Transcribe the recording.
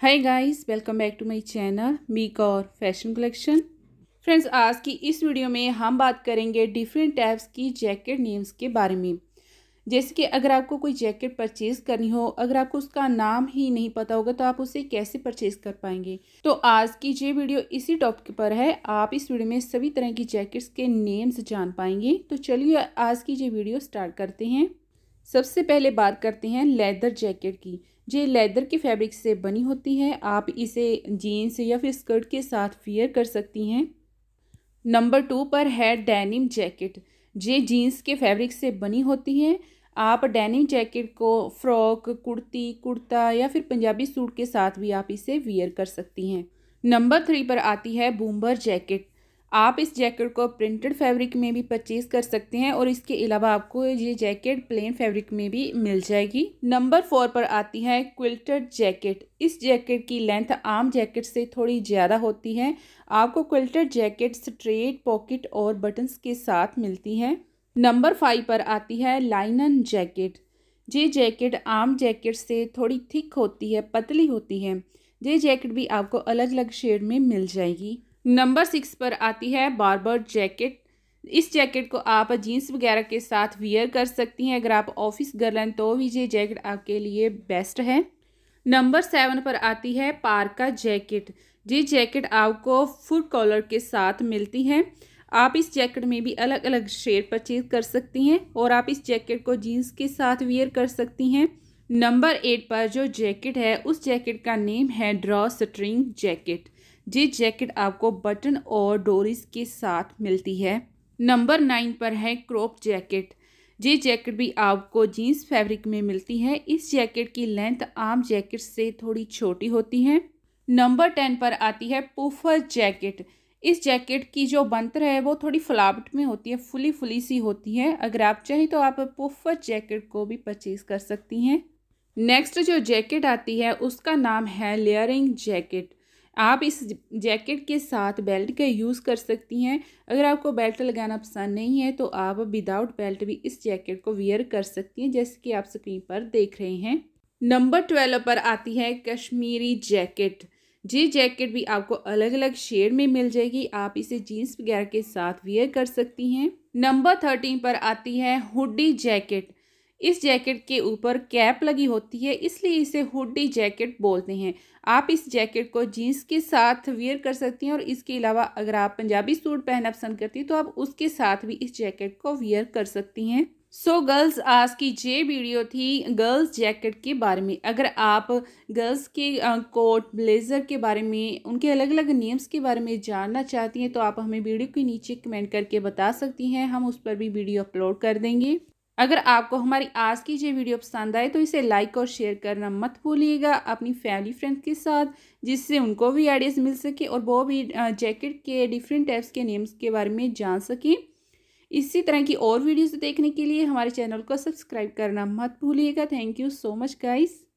hi guys welcome back to my channel मी कॉर fashion collection friends आज की इस वीडियो में हम बात करेंगे डिफरेंट टाइप्स की जैकेट नेम्स के बारे में जैसे कि अगर आपको कोई जैकेट परचेज़ करनी हो अगर आपको उसका नाम ही नहीं पता होगा तो आप उसे कैसे परचेज़ कर पाएंगे तो आज की ये वीडियो इसी टॉपिक पर है आप इस वीडियो में सभी तरह की जैकेट्स के नेम्स जान पाएंगे तो चलिए आज की ये वीडियो स्टार्ट करते हैं सबसे पहले बात करते हैं लेदर जैकेट की ये लेदर की फैब्रिक से बनी होती है आप इसे जीन्स या फिर स्कर्ट के साथ वियर कर सकती हैं नंबर टू पर है डेनिम जैकेट ये जीन्स के फैब्रिक से बनी होती है आप डेनिम जैकेट को फ्रॉक कुर्ती कुर्ता या फिर पंजाबी सूट के साथ भी आप इसे वियर कर सकती हैं नंबर थ्री पर आती है बूम्बर जैकेट आप इस जैकेट को प्रिंटेड फैब्रिक में भी परचेज़ कर सकते हैं और इसके अलावा आपको ये जैकेट प्लेन फैब्रिक में भी मिल जाएगी नंबर फोर पर आती है क्विल्टेड जैकेट इस जैकेट की लेंथ आम जैकेट से थोड़ी ज़्यादा होती है आपको क्विल्टेड जैकेट स्ट्रेट पॉकेट और बटन्स के साथ मिलती है नंबर फाइव पर आती है लाइनन जैकेट ये जैकेट आम जैकेट से थोड़ी थिक होती है पतली होती है ये जैकेट भी आपको अलग अलग शेड में मिल जाएगी नंबर सिक्स पर आती है बार्बर जैकेट इस जैकेट को आप जीन्स वगैरह के साथ वियर कर सकती हैं अगर आप ऑफिस गर्ल हैं तो भी ये जैकेट आपके लिए बेस्ट है नंबर सेवन पर आती है पार्का जैकेट ये जैकेट आपको फुट कॉलर के साथ मिलती है आप इस जैकेट में भी अलग अलग शेड परचेज कर सकती हैं और आप इस जैकेट को जीन्स के साथ वियर कर सकती हैं नंबर एट पर जो जैकेट है उस जैकेट का नेम है ड्रॉ स्ट्रिंग जैकेट ये जैकेट आपको बटन और डोरीज के साथ मिलती है नंबर नाइन पर है क्रॉप जैकेट ये जैकेट भी आपको जीन्स फैब्रिक में मिलती है इस जैकेट की लेंथ आम जैकेट से थोड़ी छोटी होती है नंबर टेन पर आती है पुफर जैकेट इस जैकेट की जो बंतर है वो थोड़ी फ्लावट में होती है फुली फुली सी होती है अगर आप चाहें तो आप पुफर जैकेट को भी परचेज़ कर सकती हैं नेक्स्ट जो जैकेट आती है उसका नाम है लेयरिंग जैकेट आप इस जैकेट के साथ बेल्ट का यूज़ कर सकती हैं अगर आपको बेल्ट लगाना पसंद नहीं है तो आप विदाउट बेल्ट भी इस जैकेट को वियर कर सकती हैं जैसे कि आप स्क्रीन पर देख रहे हैं नंबर ट्वेल्व पर आती है कश्मीरी जैकेट जी जैकेट भी आपको अलग अलग शेड में मिल जाएगी आप इसे जीन्स वगैरह के साथ वियर कर सकती हैं नंबर थर्टीन पर आती है हुडी जैकेट इस जैकेट के ऊपर कैप लगी होती है इसलिए इसे हुडी जैकेट बोलते हैं आप इस जैकेट को जीन्स के साथ वेयर कर सकती हैं और इसके अलावा अगर आप पंजाबी सूट पहनना पसंद करती हैं तो आप उसके साथ भी इस जैकेट को वेयर कर सकती हैं सो गर्ल्स आज की ये वीडियो थी गर्ल्स जैकेट के बारे में अगर आप गर्ल्स के कोट ब्लेज़र के बारे में उनके अलग अलग नेम्स के बारे में जानना चाहती हैं तो आप हमें वीडियो के नीचे कमेंट करके बता सकती हैं हम उस पर भी वीडियो अपलोड कर देंगे अगर आपको हमारी आज की ये वीडियो पसंद आए तो इसे लाइक और शेयर करना मत भूलिएगा अपनी फैमिली फ्रेंड्स के साथ जिससे उनको भी आइडियाज़ मिल सके और वो भी जैकेट के डिफरेंट टाइप्स के नेम्स के बारे में जान सकें इसी तरह की और वीडियोस देखने के लिए हमारे चैनल को सब्सक्राइब करना मत भूलिएगा thank you so much guys